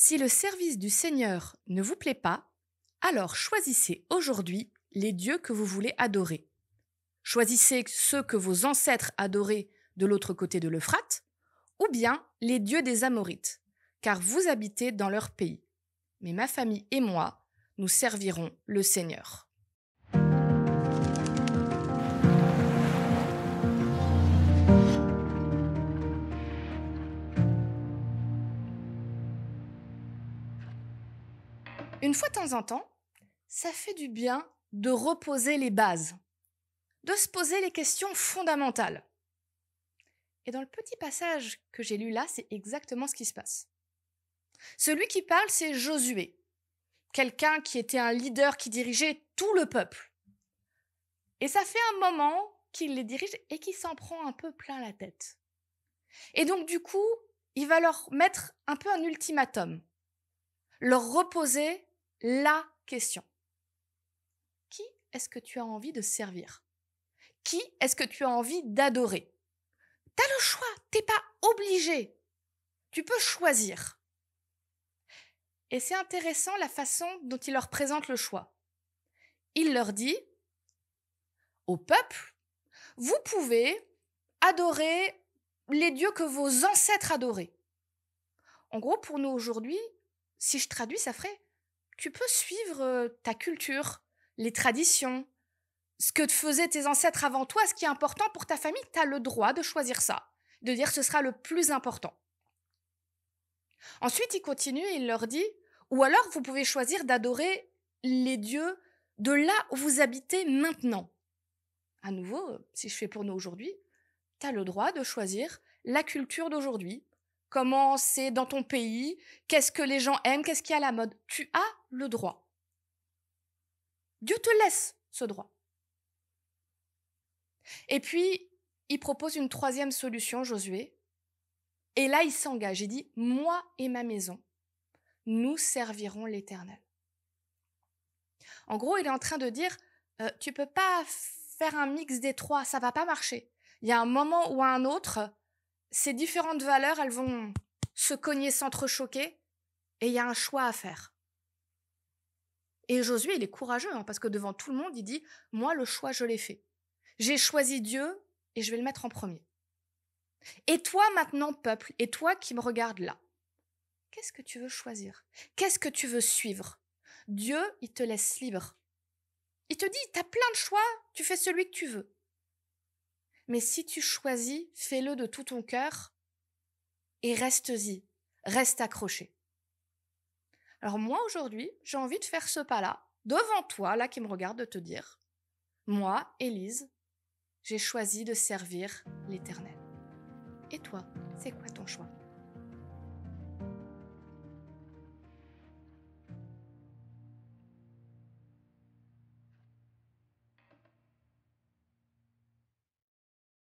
Si le service du Seigneur ne vous plaît pas, alors choisissez aujourd'hui les dieux que vous voulez adorer. Choisissez ceux que vos ancêtres adoraient de l'autre côté de l'Euphrate, ou bien les dieux des Amorites, car vous habitez dans leur pays. Mais ma famille et moi, nous servirons le Seigneur. Une fois de temps en temps, ça fait du bien de reposer les bases, de se poser les questions fondamentales. Et dans le petit passage que j'ai lu là, c'est exactement ce qui se passe. Celui qui parle, c'est Josué, quelqu'un qui était un leader qui dirigeait tout le peuple. Et ça fait un moment qu'il les dirige et qu'il s'en prend un peu plein la tête. Et donc du coup, il va leur mettre un peu un ultimatum, leur reposer la question. Qui est-ce que tu as envie de servir Qui est-ce que tu as envie d'adorer T'as le choix, t'es pas obligé. Tu peux choisir. Et c'est intéressant la façon dont il leur présente le choix. Il leur dit au peuple, vous pouvez adorer les dieux que vos ancêtres adoraient. En gros, pour nous aujourd'hui, si je traduis, ça ferait tu peux suivre euh, ta culture, les traditions, ce que te faisaient tes ancêtres avant toi, ce qui est important pour ta famille, tu as le droit de choisir ça, de dire ce sera le plus important. Ensuite, il continue et il leur dit, ou alors vous pouvez choisir d'adorer les dieux de là où vous habitez maintenant. À nouveau, euh, si je fais pour nous aujourd'hui, tu as le droit de choisir la culture d'aujourd'hui, comment c'est dans ton pays, qu'est-ce que les gens aiment, qu'est-ce qui est à la mode. Tu as le droit. Dieu te laisse ce droit. Et puis, il propose une troisième solution, Josué. Et là, il s'engage. Il dit, moi et ma maison, nous servirons l'Éternel. En gros, il est en train de dire, euh, tu peux pas faire un mix des trois, ça va pas marcher. Il y a un moment ou un autre, ces différentes valeurs, elles vont se cogner, choquer et il y a un choix à faire. Et Josué, il est courageux, hein, parce que devant tout le monde, il dit, moi, le choix, je l'ai fait. J'ai choisi Dieu et je vais le mettre en premier. Et toi maintenant, peuple, et toi qui me regardes là, qu'est-ce que tu veux choisir Qu'est-ce que tu veux suivre Dieu, il te laisse libre. Il te dit, Tu as plein de choix, tu fais celui que tu veux. Mais si tu choisis, fais-le de tout ton cœur et reste-y, reste accroché. Alors moi, aujourd'hui, j'ai envie de faire ce pas-là, devant toi, là qui me regarde, de te dire, moi, Élise, j'ai choisi de servir l'Éternel. Et toi, c'est quoi ton choix